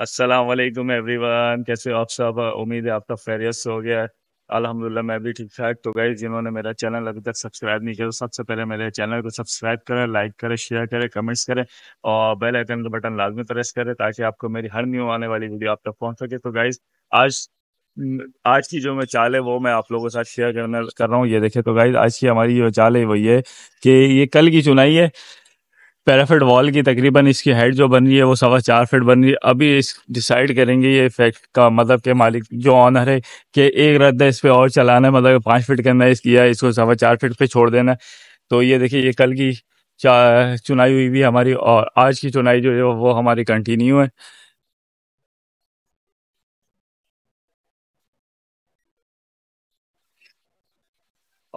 अस्सलाम वालेकुम एवरीवन कैसे हो आप सब उम्मीद है आपका फेरियस हो गया है अलहमदिल्ला मैं भी ठीक ठाक तो गई जिन्होंने मेरा चैनल अभी तक सब्सक्राइब नहीं किया तो सबसे पहले मेरे चैनल को सब्सक्राइब करें लाइक करें शेयर करें कमेंट्स करें और बेल आइकन का बटन लाजमी प्रेस करें ताकि आपको मेरी हर न्यू आने वाली वीडियो आप तक पहुँच सके तो गाइज आज आज की जो मैं चाल है वो मैं आप लोगों के साथ शेयर करना कर रहा हूँ ये देखे तो गाइज आज की हमारी जो चाल है वो ये कि ये कल की चुनाई है पैराफिट वॉल की तकरीबन इसकी हाइट जो बन रही है वो सवा चार फिट बन रही है अभी इस डिसाइड करेंगे ये फैक्ट का मतलब के मालिक जो ऑनर है कि एक रद्द इस पर और चलाना है मतलब पाँच फिट करना है किया इसको सवा चार फिट पे छोड़ देना तो ये देखिए ये कल की चुनाई हुई भी हमारी और आज की चुनाई जो है वो हमारी कंटिन्यू है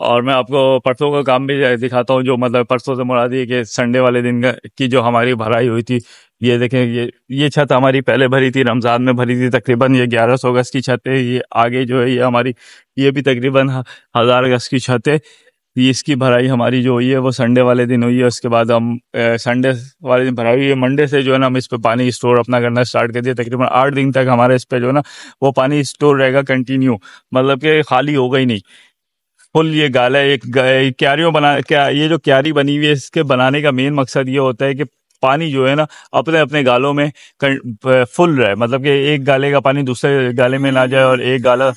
और मैं आपको परसों का काम भी दिखाता हूँ जो मतलब परसों से मुरादी है कि संडे वाले दिन की जो हमारी भराई हुई थी ये देखें ये ये छत हमारी पहले भरी थी रमज़ान में भरी थी तकरीबन ये ग्यारह सौ गज़ की छत है ये आगे जो है ये हमारी ये भी तकरीबन हज़ार गज़ की छत है ये इसकी भराई हमारी जो हुई है वो संडे वाले दिन हुई है उसके बाद हम संडे वाले दिन भराई हुई है मंडे से जो है ना हम इस पर पानी स्टोर अपना करना स्टार्ट कर दिया तकरीबन आठ दिन तक हमारे इस पर जो है ना वो पानी स्टोर रहेगा कंटिन्यू मतलब कि खाली होगा ही नहीं फुल ये गाला एक क्यारियों बना क्या ये जो क्यारी बनी हुई है इसके बनाने का मेन मकसद ये होता है कि पानी जो है ना अपने अपने गालों में फुल रहे मतलब कि एक गाले का पानी दूसरे गाले में ना जाए और एक गाला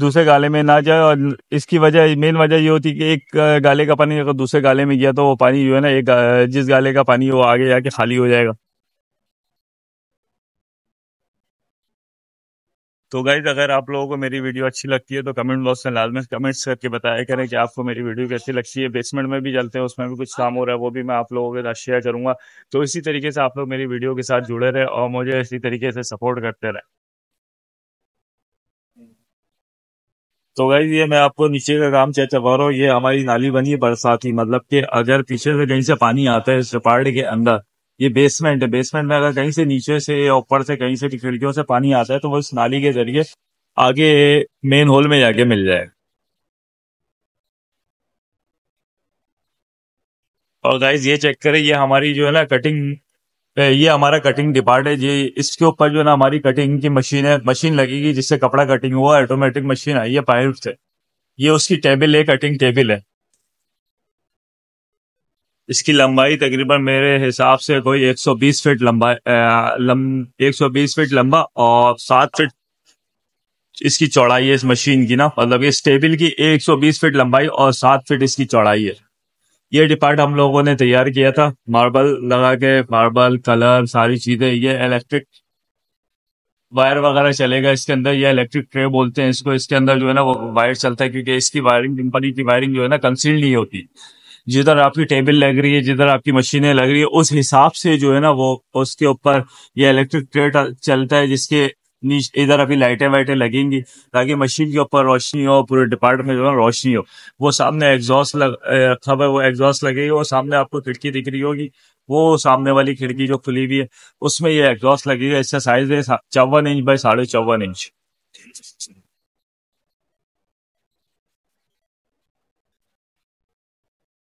दूसरे गाले में ना जाए और इसकी वजह मेन वजह ये होती कि एक गाले का पानी अगर दूसरे गाले में गया तो वो पानी जो है ना एक जिस गाले का पानी वो आगे जाके खाली हो जाएगा तो गाइज अगर आप लोगों को मेरी वीडियो अच्छी लगती है तो कमेंट बॉक्स में लाजमी कमेंट्स करके बताया करें कि आपको मेरी वीडियो कैसी लगती है बेसमेंट में भी चलते हैं उसमें भी कुछ काम हो रहा है वो भी मैं आप लोगों के साथ शेयर करूंगा तो इसी तरीके से आप लोग मेरी वीडियो के साथ जुड़े रहे और मुझे इसी तरीके से सपोर्ट करते रहे तो गाइज ये मैं आपको नीचे का काम चेक करवा रहा हूँ ये हमारी नाली बनी है बरसाती मतलब कि अगर पीछे से कहीं से पानी आता है इस पहाड़ के अंदर ये बेसमेंट है बेसमेंट में अगर कहीं से नीचे से या ऊपर से कहीं से खिड़कियों से पानी आता है तो वो इस नाली के जरिए आगे मेन होल में जाके मिल जाएगा और गाइज ये चेक करें ये हमारी जो है ना कटिंग ये हमारा कटिंग डिपार्ट है ये इसके ऊपर जो है ना हमारी कटिंग की मशीन है मशीन लगेगी जिससे कपड़ा कटिंग हुआ ऑटोमेटिक मशीन आई है पाइप से ये उसकी टेबल है कटिंग टेबल है इसकी लंबाई तकरीबन मेरे हिसाब से कोई 120 फीट लंबा लम 120 फीट लंबा और सात फीट इसकी चौड़ाई है इस मशीन की ना मतलब इस टेबल की 120 फीट लंबाई और सात फीट इसकी चौड़ाई है ये डिपार्ट हम लोगों ने तैयार किया था मार्बल लगा के मार्बल कलर सारी चीज़ें ये इलेक्ट्रिक वायर वगैरह चलेगा इसके अंदर ये इलेक्ट्रिक ट्रे बोलते हैं इसको इसके अंदर जो है ना वो वायर चलता है क्योंकि इसकी वायरिंग कंपनी की वायरिंग जो है ना कंसील नहीं होती जिधर आपकी टेबल लग रही है जिधर आपकी मशीनें लग रही है उस हिसाब से जो है ना वो उसके ऊपर ये इलेक्ट्रिक ट्रेट चलता है जिसके नीचे इधर अभी लाइटें वाइटें लगेंगी ताकि मशीन के ऊपर रोशनी हो पूरे डिपार्टमेंट जो है रोशनी हो वो सामने एग्जॉस्ट लग रखा हुआ वो एग्जॉस्ट लगेगी वो सामने आपको खिड़की दिख रही होगी वो सामने वाली खिड़की जो खुली हुई है उसमें ये एग्जॉस्ट लगेगा इसका साइज है चौवन इंच बाई साढ़े चौवन इंच